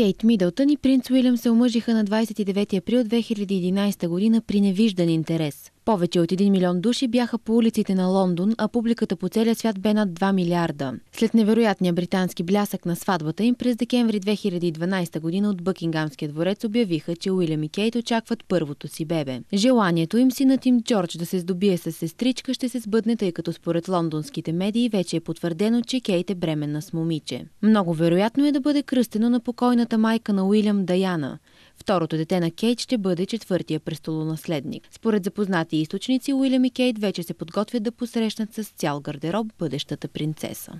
Кейт Мидълтън и принц Уилям се омъжиха на 29 април 2011 година при невиждан интерес. Повече от 1 милион души бяха по улиците на Лондон, а публиката по целия свят бе над 2 милиарда. След невероятния британски блясък на сватбата им през декември 2012 година от Бъкингамския дворец обявиха, че Уилям и Кейт очакват първото си бебе. Желанието им синът им Джордж да се здобие с сестричка ще се сбъдне, тъй като според лондонските медии вече е потвърдено, че Кейт е бременна с момиче. Много вероятно е да бъде кръстено на покойната майка на Уилям Даяна. Второто дете на Кейт ще бъде четвъртия престолонаследник. Според запознати източници, Уилям и Кейт вече се подготвят да посрещнат с цял гардероб бъдещата принцеса.